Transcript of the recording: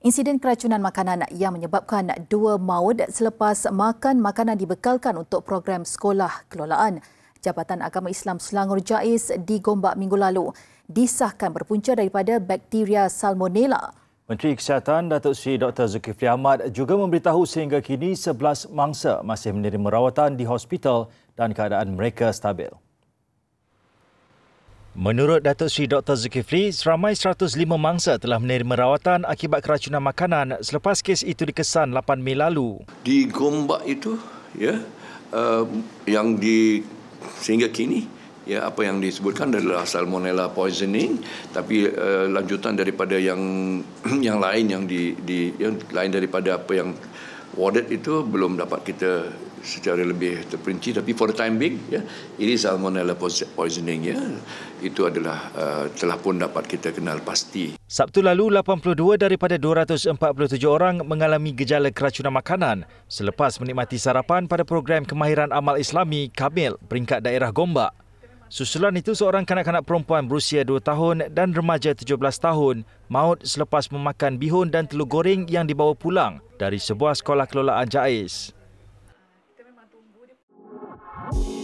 Insiden keracunan makanan yang menyebabkan dua maut selepas makan makanan dibekalkan untuk program sekolah kelolaan Jabatan Agama Islam Selangor Jais di Gombak minggu lalu disahkan berpunca daripada bakteria salmonella. Menteri Kesihatan Datuk Seri Dr. Zulkifli Ahmad juga memberitahu sehingga kini 11 mangsa masih menerima rawatan di hospital dan keadaan mereka stabil. Menurut Datuk Seri Dr. Zulkifli, seramai 105 mangsa telah menerima rawatan akibat keracunan makanan selepas kes itu dikesan 8 Mei lalu. Di Gombak itu, ya, uh, yang di sehingga kini ya apa yang disebutkan adalah salmonella poisoning tapi uh, lanjutan daripada yang yang lain yang di di yang lain daripada apa yang awarded itu belum dapat kita secara lebih terperinci tapi for the time being ya yeah, is salmonella poisoning ya yeah, itu adalah uh, telah pun dapat kita kenal pasti Sabtu lalu 82 daripada 247 orang mengalami gejala keracunan makanan selepas menikmati sarapan pada program kemahiran amal islami Kamil peringkat daerah Gombak Susulan itu seorang kanak-kanak perempuan berusia 2 tahun dan remaja 17 tahun maut selepas memakan bihun dan telur goreng yang dibawa pulang dari sebuah sekolah kelolaan JAIS. Kita memang